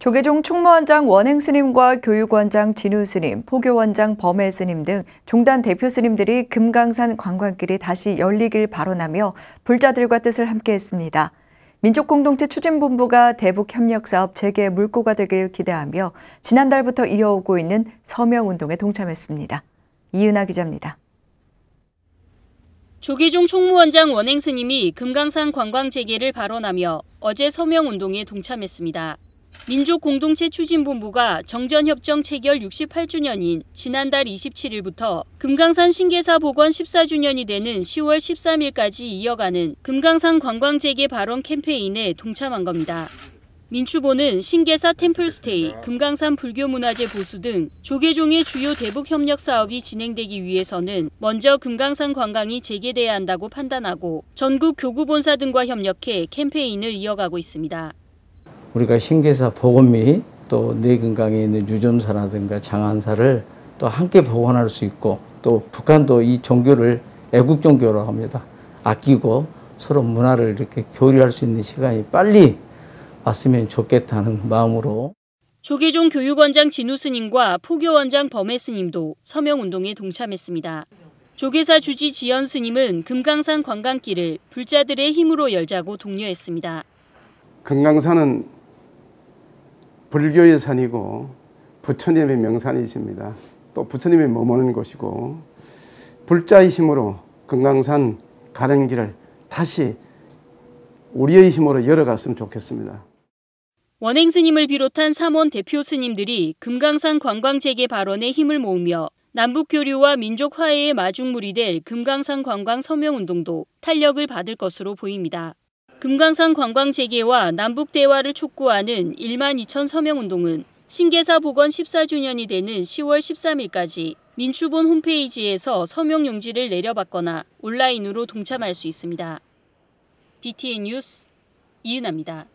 조계종 총무원장 원행 스님과 교육원장 진우 스님, 포교원장 범해 스님 등 종단 대표 스님들이 금강산 관광길이 다시 열리길 바라며 불자들과 뜻을 함께했습니다. 민족공동체 추진본부가 대북협력사업 재개 물꼬가 되길 기대하며 지난달부터 이어오고 있는 서명운동에 동참했습니다. 이은하 기자입니다. 조계종 총무원장 원행 스님이 금강산 관광 재개를 발언하며 어제 서명운동에 동참했습니다. 민족공동체 추진본부가 정전협정 체결 68주년인 지난달 27일부터 금강산 신계사 복원 14주년이 되는 10월 13일까지 이어가는 금강산 관광재개 발언 캠페인에 동참한 겁니다. 민추보는 신계사 템플스테이, 금강산 불교문화재 보수 등 조계종의 주요 대북 협력 사업이 진행되기 위해서는 먼저 금강산 관광이 재개돼야 한다고 판단하고 전국 교구본사 등과 협력해 캠페인을 이어가고 있습니다. 우리가 신계사 복음이또뇌 건강에 있는 유전사라든가 장안사를 또 함께 복원할 수 있고 또 북한도 이 종교를 애국 종교라고 합니다. 아끼고 서로 문화를 이렇게 교류할 수 있는 시간이 빨리 왔으면 좋겠다는 마음으로 조계종 교육원장 진우 스님과 포교원장 범해 스님도 서명운동에 동참했습니다. 조계사 주지 지연 스님은 금강산 관광길을 불자들의 힘으로 열자고 독려했습니다. 금강산은 불교의 산이고 부처님의 명산이십니다. 또 부처님이 머무는 곳이고 불자의 힘으로 금강산 가는 길을 다시 우리의 힘으로 열어갔으면 좋겠습니다. 원행 스님을 비롯한 삼원 대표 스님들이 금강산 관광 재개 발언에 힘을 모으며 남북 교류와 민족 화해의 마중물이 될 금강산 관광 서명 운동도 탄력을 받을 것으로 보입니다. 금강산 관광 재개와 남북 대화를 촉구하는 1만 2천 서명 운동은 신계사 복원 14주년이 되는 10월 13일까지 민추본 홈페이지에서 서명 용지를 내려받거나 온라인으로 동참할 수 있습니다. BTN 뉴스 이은아입니다.